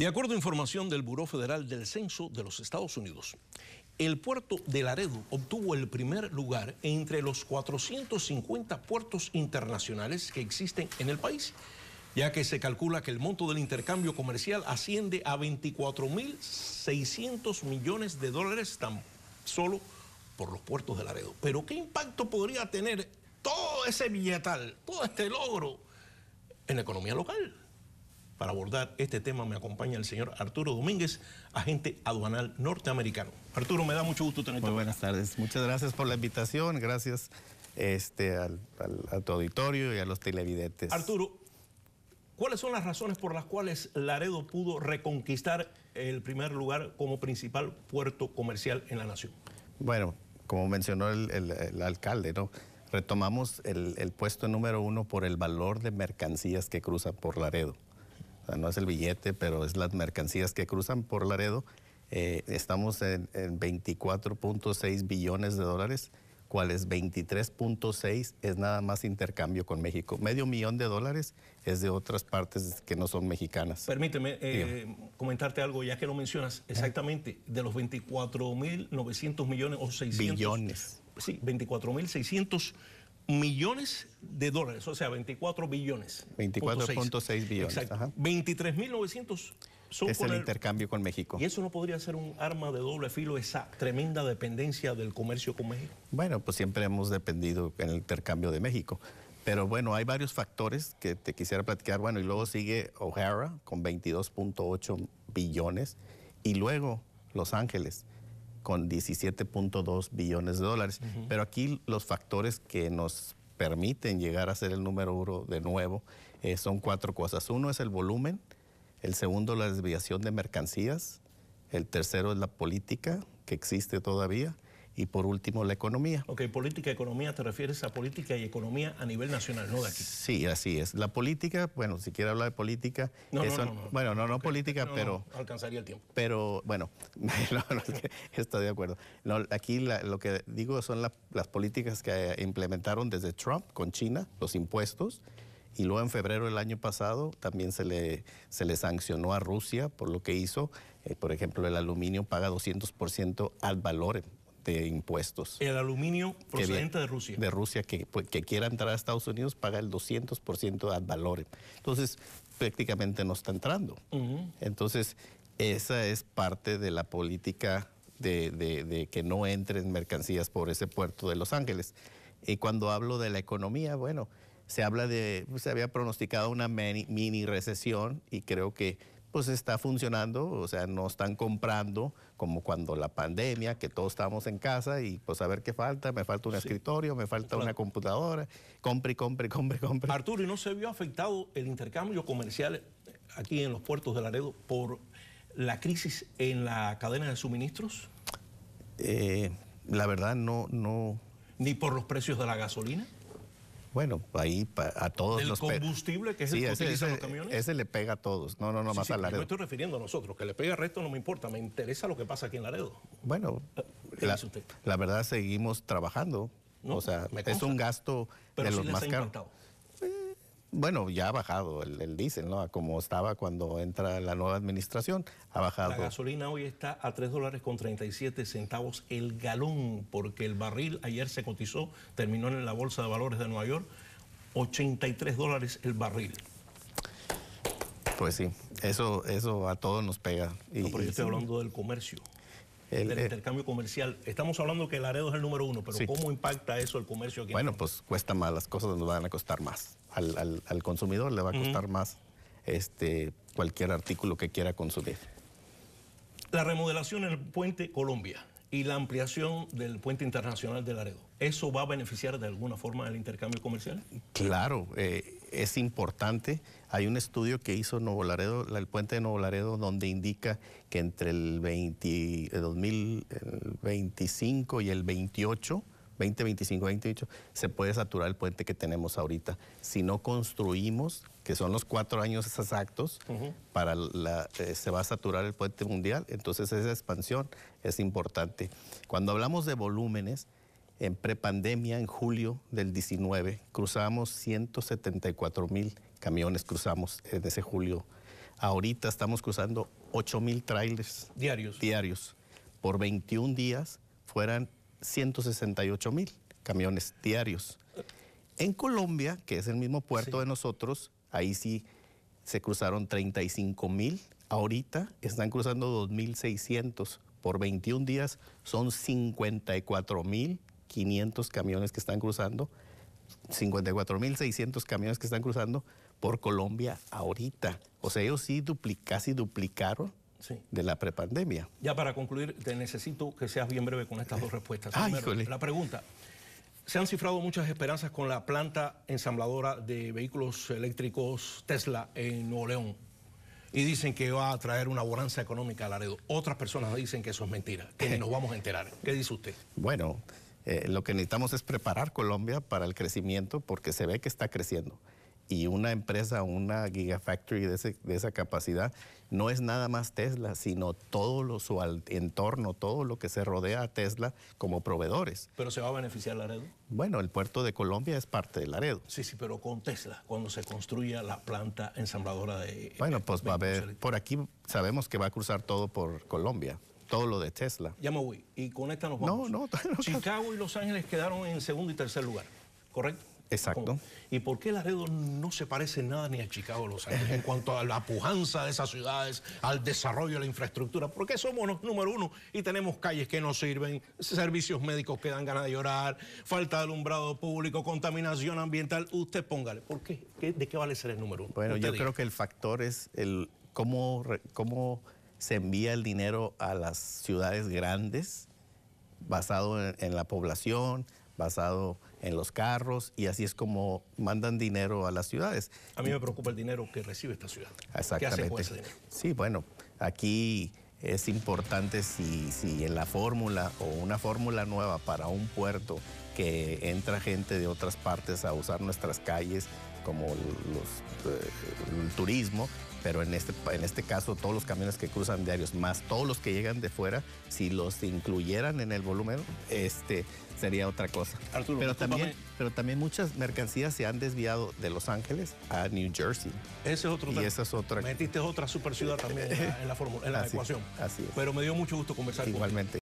De acuerdo a información del Buró Federal del Censo de los Estados Unidos, el puerto de Laredo obtuvo el primer lugar entre los 450 puertos internacionales que existen en el país, ya que se calcula que el monto del intercambio comercial asciende a 24.600 millones de dólares tan solo por los puertos de Laredo. Pero ¿qué impacto podría tener todo ese billetal, todo este logro en la economía local? Para abordar este tema me acompaña el señor Arturo Domínguez, agente aduanal norteamericano. Arturo, me da mucho gusto tenerte. Muy buenas tardes. Muchas gracias por la invitación. Gracias este, al, auditorio y a los televidentes. Arturo, ¿cuáles son las razones por las cuales Laredo pudo reconquistar el primer lugar como principal puerto comercial en la nación? Bueno, como mencionó el, alcalde, ¿no? retomamos el, puesto número uno por el valor de mercancías que cruza por Laredo no es el billete, pero es las mercancías que cruzan por Laredo. Eh, estamos en, 24.6 billones de dólares, cuales 23.6 es nada más intercambio con México. Medio millón de dólares es de otras partes que no son mexicanas. Permíteme eh, comentarte algo, ya que lo mencionas, exactamente, de los 24.900 millones o 600... Billones. Sí, 24.600 millones de dólares, o sea, 24 billones. 24.6 billones. Exacto. 23.900 son... el, el intercambio con México. ¿Y eso no podría ser un arma de doble filo, esa tremenda dependencia del comercio con México? Bueno, pues siempre hemos dependido en el intercambio de México. Pero bueno, hay varios factores que te quisiera platicar. Bueno, y luego sigue O'Hara con 22.8 billones. Y luego Los Ángeles, con 17.2 billones de dólares. Pero aquí los factores que nos permiten llegar a ser el número uno de nuevo eh, son cuatro cosas. Uno es el volumen, el segundo la desviación de mercancías, el tercero es la política que existe todavía, y por último la economía. Ok, política y economía, ¿te refieres a política y economía a nivel nacional, no de aquí? Sí, así es. La política, bueno, si quiere hablar de política, no, no, no, bueno, no, no política, pero... alcanzaría el tiempo. Pero bueno, estoy de acuerdo. aquí lo que digo son las políticas que implementaron desde Trump con China, los impuestos. Y luego en febrero del año pasado también se le, se le sancionó a Rusia por lo que hizo. Eh, por ejemplo, el aluminio paga 200% al valor de impuestos. El aluminio procedente de Rusia. De Rusia, pues, que, quiera entrar a Estados Unidos, paga el 200% al valor. Entonces, prácticamente no está entrando. Entonces, esa es parte de la política de, que no entren mercancías por ese puerto de Los Ángeles. Y cuando hablo de la economía, bueno, se habla de, se había pronosticado una mini recesión y creo que pues está funcionando, o sea, no están comprando como cuando la pandemia, que todos estábamos en casa y pues a ver qué falta, me falta un escritorio, me falta una computadora, compre, compre, compre, compre. Arturo, ¿y no se vio afectado el intercambio comercial aquí en los puertos de Laredo por la crisis en la cadena de suministros? Eh, la verdad no, no. ¿Ni por los precios de la gasolina? Bueno, ahí a todos el los... combustible que es el que ese, utilizan los camiones? Ese le pega a todos, no, no, no, más sí, a Laredo. Me estoy refiriendo a nosotros, que le pega al resto no me importa, me interesa lo que pasa aquí en Laredo. Bueno, eh, la, verdad seguimos trabajando, o sea, es un gasto de los más caros bueno, ya ha bajado el, diésel, ¿no? Como estaba cuando entra la nueva administración, ha bajado. La gasolina hoy está a tres dólares con 37 centavos el galón, porque el barril ayer se cotizó, terminó en la Bolsa de Valores de Nueva York, 83 dólares el barril. Pues sí, eso, eso a todos nos pega. Y, yo estoy hablando del comercio el, intercambio eh, comercial. Estamos hablando que EL Laredo es el número uno, pero ¿cómo impacta eso el comercio aquí? Bueno, pues cuesta más, las cosas nos van a costar más. Al, consumidor le va a costar más este, cualquier artículo que quiera consumir. La remodelación DEL puente Colombia y la ampliación del puente internacional de Laredo, ¿eso va a beneficiar de alguna forma el intercambio comercial? Claro. Eh, es importante. Hay un estudio que hizo el puente de Novolaredo Laredo, donde indica que entre el, 2025 y el 28, 2025 28, se puede saturar el puente que tenemos ahorita. Si no construimos, que son los cuatro años exactos, para la, eh, se va a saturar el puente mundial. Entonces esa expansión es importante. Cuando hablamos de volúmenes, en prepandemia, en julio del 19, cruzamos 174 mil camiones, cruzamos en ese julio. Ahorita estamos cruzando 8 mil trailers. Diarios. Diarios. Por 21 días fueran 168 mil camiones diarios. En Colombia, que es el mismo puerto de nosotros, ahí sí se cruzaron 35 mil. Ahorita están cruzando 2.600 por 21 días. Son 54 mil 500 camiones que están cruzando, 54.600 camiones que están cruzando por Colombia ahorita. O sea, ellos sí casi duplicaron de la prepandemia. Ya para concluir, te necesito que seas bien breve con estas dos respuestas. la pregunta. Se han cifrado muchas esperanzas con la planta ensambladora de vehículos eléctricos Tesla en Nuevo León. Y dicen que va a traer una bonanza económica a Laredo. Otras personas dicen que eso es mentira, que nos vamos a enterar. ¿Qué dice usted? Bueno, eh, lo que necesitamos es preparar Colombia para el crecimiento porque se ve que está creciendo. Y una empresa, una gigafactory de, esa capacidad, no es nada más Tesla, sino todo su entorno, todo lo que se rodea a Tesla como proveedores. ¿Pero se va a beneficiar Laredo? Bueno, el puerto de Colombia es parte de Laredo. Sí, sí, pero con Tesla, cuando se construya la planta ensambladora de... Bueno, eh, pues va a haber, por aquí sabemos que va a cruzar todo por Colombia todo lo de Tesla. Ya me voy. Y con esta nos vamos. No, no. Chicago y Los Ángeles quedaron en segundo y tercer lugar, ¿correcto? Exacto. ¿Y por qué Laredo no se parece nada ni a Chicago Los Ángeles en cuanto a la pujanza de esas ciudades, al desarrollo de la infraestructura? Porque somos los número uno y tenemos calles que no sirven, servicios médicos que dan ganas de llorar, falta de alumbrado público, contaminación ambiental. Usted póngale, ¿por qué? ¿De qué vale ser el número uno? Bueno, yo creo que el factor es el cómo se envía el dinero a las ciudades grandes basado en, la población, basado en los carros y así es como mandan dinero a las ciudades. A mí me preocupa el dinero que recibe esta ciudad. Exactamente. Sí, bueno, aquí es importante si, en la fórmula o una fórmula nueva para un puerto que entra gente de otras partes a usar nuestras calles como los, eh, el turismo, pero en este, en este caso todos los camiones que cruzan diarios, más todos los que llegan de fuera, si los incluyeran en el volumen, este, sería otra cosa. pero, también, pero también muchas mercancías se han desviado de Los Ángeles a New Jersey. Ese es otro y esa es otra. Metiste otra super ciudad también en la, en en la así, ecuación. Así es. Pero me dio mucho gusto conversar Igualmente.